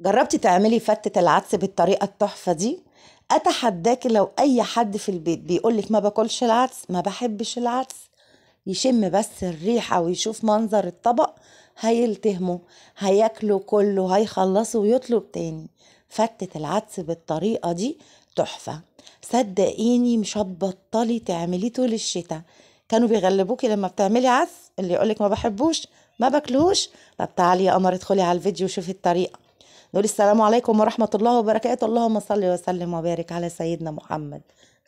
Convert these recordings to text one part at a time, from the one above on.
جربتي تعملي فتة العدس بالطريقة التحفة دي اتحداكي لو اي حد في البيت بيقولك ما باكلش العدس ما بحبش العدس يشم بس الريحة ويشوف منظر الطبق هيلتهمه هياكله كله هيخلصه ويطلب تاني فتة العدس بالطريقة دي تحفة صدقيني مش هتبطلي تعمليه طول الشتاء كانوا بيغلبوكي لما بتعملي عدس اللي يقولك ما بحبوش ما باكلهوش طب تعالي يا قمر ادخلي على الفيديو وشوفي الطريقه نقول السلام عليكم ورحمة الله وبركاته اللهم صل وسلم وبارك على سيدنا محمد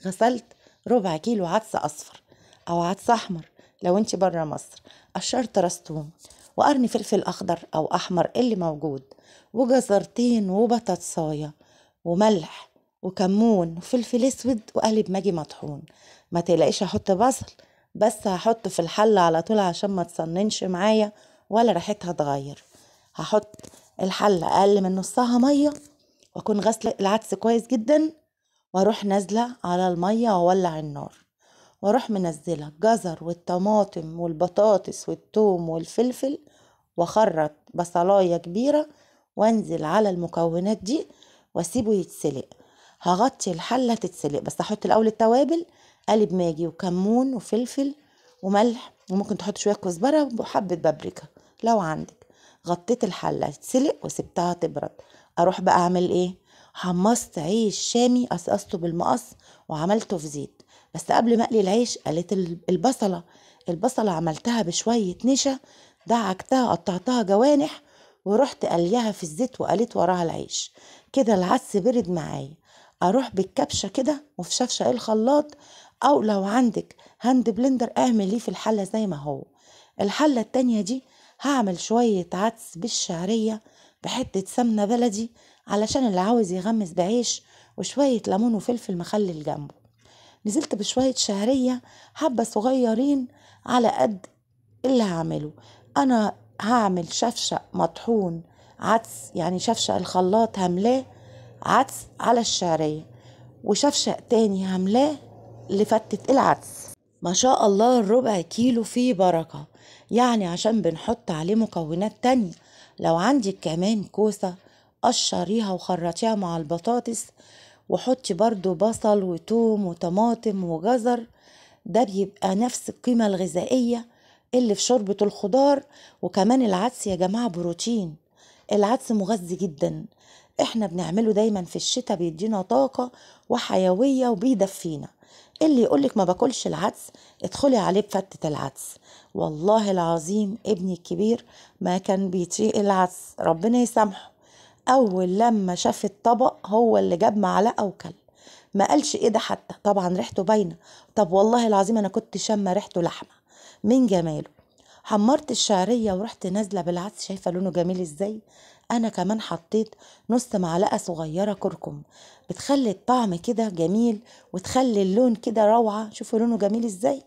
غسلت ربع كيلو عدس أصفر أو عدس أحمر لو أنت برا مصر قشرت رستوم وقرني وقرن فلفل أخضر أو أحمر اللي موجود وجزرتين وبطاطساية وملح وكمون وفلفل اسود وقالب ماجي مطحون ما تلاقيش أحط بصل بس هحط في الحلة على طول عشان ما تصننش معايا ولا ريحتها تغير هحط الحلة أقل من نصها مية وأكون غسلة العدس كويس جدا وأروح نازلة على المية وأولع النار وأروح منزلة الجزر والطماطم والبطاطس والثوم والفلفل وأخرط بصلاية كبيرة وأنزل على المكونات دي وأسيبه يتسلق هغطي الحلة تتسلق بس أحط الأول التوابل قالب ماجي وكمون وفلفل وملح وممكن تحط شوية كزبرة وحبة بابريكا لو عندك غطيت الحله تسلق وسبتها تبرد اروح بقى اعمل ايه حمصت عيش شامي قصقصته بالمقص وعملته في زيت بس قبل ما اقلي العيش قليت البصله البصله عملتها بشويه نشا دعكتها قطعتها جوانح ورحت قليها في الزيت وقليت وراها العيش كده العدس برد معايا اروح بالكبشه كده وفي شفشه الخلاط او لو عندك هاند بلندر اعمل ليه في الحله زي ما هو الحله التانية دي هعمل شوية عدس بالشعرية بحتة سمنة بلدي علشان اللي عاوز يغمس بعيش وشوية ليمون وفلفل مخلل جنبه نزلت بشوية شعرية حبة صغيرين على قد اللي هعمله أنا هعمل شفشق مطحون عدس يعني شفشق الخلاط هملاه عدس على الشعرية وشفشق تاني هملاه لفتة العدس ما شاء الله الربع كيلو فيه بركة يعني عشان بنحط عليه مكونات تانية لو عندك كمان كوسة قشريها وخرطيها مع البطاطس وحطي برضو بصل وتوم وطماطم وجزر ده بيبقى نفس القيمة الغذائية اللي في شوربة الخضار وكمان العدس يا جماعة بروتين العدس مغذي جدا احنا بنعمله دايما في الشتاء بيدينا طاقة وحيوية وبيدفينا اللي يقولك ما باكلش العدس ادخلي عليه بفتة العدس والله العظيم ابني الكبير ما كان بيطيق العدس ربنا يسامحه اول لما شاف الطبق هو اللي جاب معلقه وكل ما قالش ايه ده حتى طبعا ريحته باينه طب والله العظيم انا كنت شامه ريحته لحمه من جماله حمرت الشعريه ورحت نازله بالعدس شايفه لونه جميل ازاي انا كمان حطيت نص معلقه صغيره كركم بتخلي الطعم كده جميل وتخلي اللون كده روعه شوفوا لونه جميل ازاي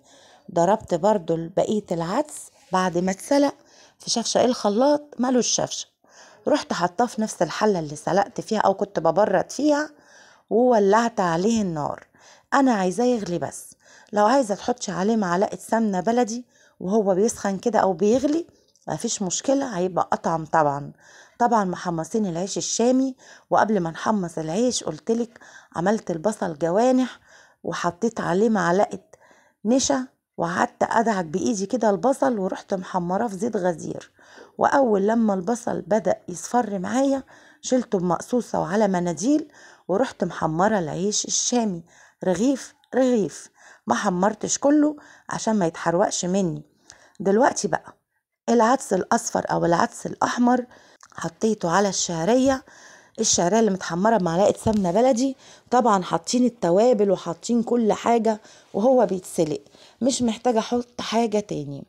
ضربت برضو بقيه العدس بعد ما اتسلق في شفشق الخلاط ماله الشفشة رحت حطاه في نفس الحله اللي سلقت فيها او كنت ببرد فيها وولعت عليه النار انا عايزاه يغلي بس لو عايزه تحطش عليه معلقه سمنه بلدي وهو بيسخن كده او بيغلي مفيش مشكله هيبقى اطعم طبعا طبعا محمصين العيش الشامي وقبل ما نحمص العيش قلتلك عملت البصل جوانح وحطيت عليه معلقه نشا وقعدت ادعك بايدي كده البصل ورحت محمراه في زيت غزير واول لما البصل بدا يصفر معايا شلته بمقصوصه وعلى مناديل ورحت محمره العيش الشامي رغيف رغيف ما حمرتش كله عشان ما يتحرقش مني دلوقتي بقى العدس الاصفر او العدس الاحمر حطيته على الشعريه الشعريه اللي متحمره بمعلقه سمنه بلدي طبعا حاطين التوابل وحاطين كل حاجه وهو بيتسلق مش محتاجه احط حاجه تاني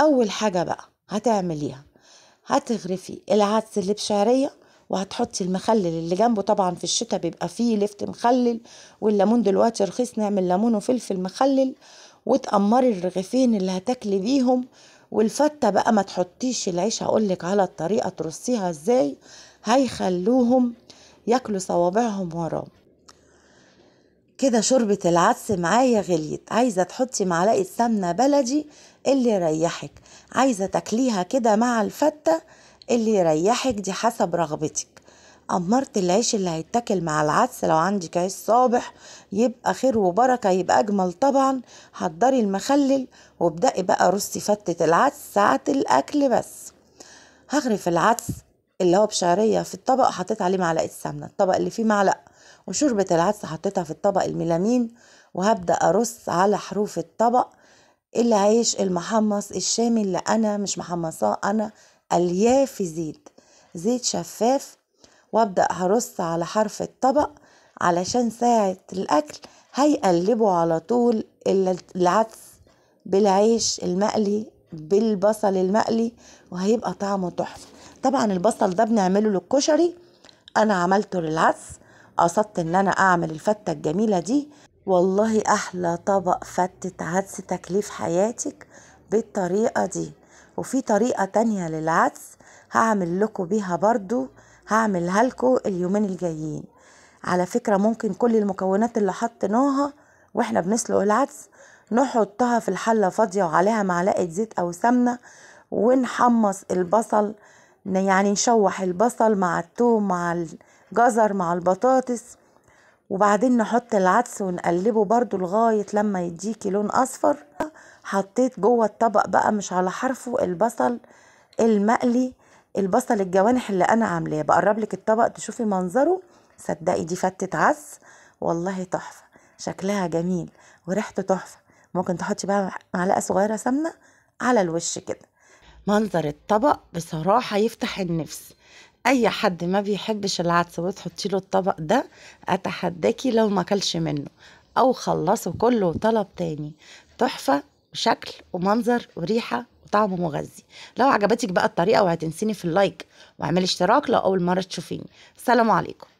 اول حاجه بقى هتعمليها هتغرفي العدس اللي بشعريه وهتحطي المخلل اللي جنبه طبعا في الشتاء بيبقى فيه لفت مخلل والليمون دلوقتي رخيص نعمل ليمون وفلفل مخلل وتقمري الرغيفين اللي هتاكلي بيهم والفته بقى ما تحطيش العيش هقولك على الطريقه ترصيها ازاي هيخلوهم ياكلوا صوابعهم وراه كده شوربة العدس معايا غليت عايزة تحطي معلقة سمنة بلدي اللي يريحك عايزة تاكليها كده مع الفتة اللي يريحك دي حسب رغبتك قمرت العيش اللي هيتاكل مع العدس لو عندك عيش صابح يبقى خير وبركة يبقى أجمل طبعا حضري المخلل وابدأي بقى رصي فتة العدس ساعة الأكل بس هغرف العدس اللي هو بشعرية في الطبق حطيت عليه معلقة سمنة الطبق اللي فيه معلقة وشوربة العدس حطيتها في الطبق الميلامين وهبدأ أرص على حروف الطبق العيش المحمص الشامي اللي أنا مش محمصاه أنا الياف زيت زيت شفاف وابدأ هرص على حرف الطبق علشان ساعة الأكل هيقلبه على طول العدس بالعيش المقلي بالبصل المقلي وهيبقى طعمه تحفة طبعا البصل ده بنعمله للكشري أنا عملته للعدس قصدت إن أنا أعمل الفتة الجميلة دي والله أحلى طبق فتة عدس تكليف حياتك بالطريقة دي وفي طريقة تانية للعدس هعمل لكم بيها برضو هعملها لكم اليومين الجايين على فكرة ممكن كل المكونات اللي حطيناها واحنا بنسلق العدس نحطها في الحلة فاضية وعليها معلقة زيت او سمنة ونحمص البصل يعني نشوح البصل مع التوم مع الجزر مع البطاطس وبعدين نحط العدس ونقلبه برضو لغاية لما يديكي لون أصفر حطيت جوه الطبق بقى مش على حرفه البصل المقلي البصل الجوانح اللي انا عاملاه بقرب لك الطبق تشوفي منظره صدقي دي فتة عس والله تحفة شكلها جميل وريحته تحفة ممكن تحطي بقى معلقة صغيرة سمنة على الوش كده منظر الطبق بصراحة يفتح النفس اي حد ما بيحبش العدس وتحطي له الطبق ده اتحداكي لو ما اكلش منه او خلصه كله وطلب تاني تحفة وشكل ومنظر وريحة طعمه مغذي لو عجبتك بقى الطريقه وهتنسيني في اللايك واعملي اشتراك لو اول مره تشوفيني سلام عليكم